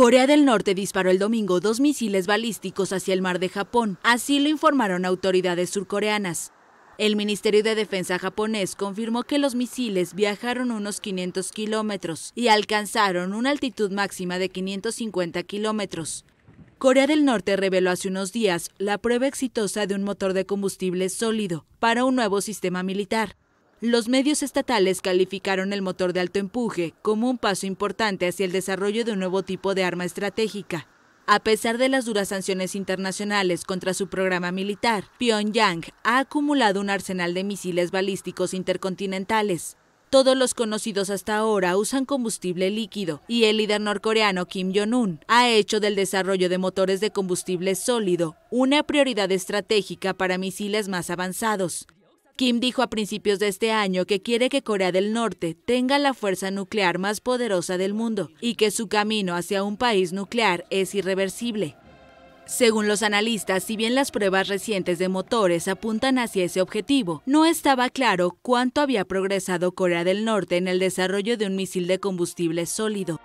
Corea del Norte disparó el domingo dos misiles balísticos hacia el mar de Japón, así lo informaron autoridades surcoreanas. El Ministerio de Defensa japonés confirmó que los misiles viajaron unos 500 kilómetros y alcanzaron una altitud máxima de 550 kilómetros. Corea del Norte reveló hace unos días la prueba exitosa de un motor de combustible sólido para un nuevo sistema militar, los medios estatales calificaron el motor de alto empuje como un paso importante hacia el desarrollo de un nuevo tipo de arma estratégica. A pesar de las duras sanciones internacionales contra su programa militar, Pyongyang ha acumulado un arsenal de misiles balísticos intercontinentales. Todos los conocidos hasta ahora usan combustible líquido y el líder norcoreano Kim Jong-un ha hecho del desarrollo de motores de combustible sólido una prioridad estratégica para misiles más avanzados. Kim dijo a principios de este año que quiere que Corea del Norte tenga la fuerza nuclear más poderosa del mundo y que su camino hacia un país nuclear es irreversible. Según los analistas, si bien las pruebas recientes de motores apuntan hacia ese objetivo, no estaba claro cuánto había progresado Corea del Norte en el desarrollo de un misil de combustible sólido.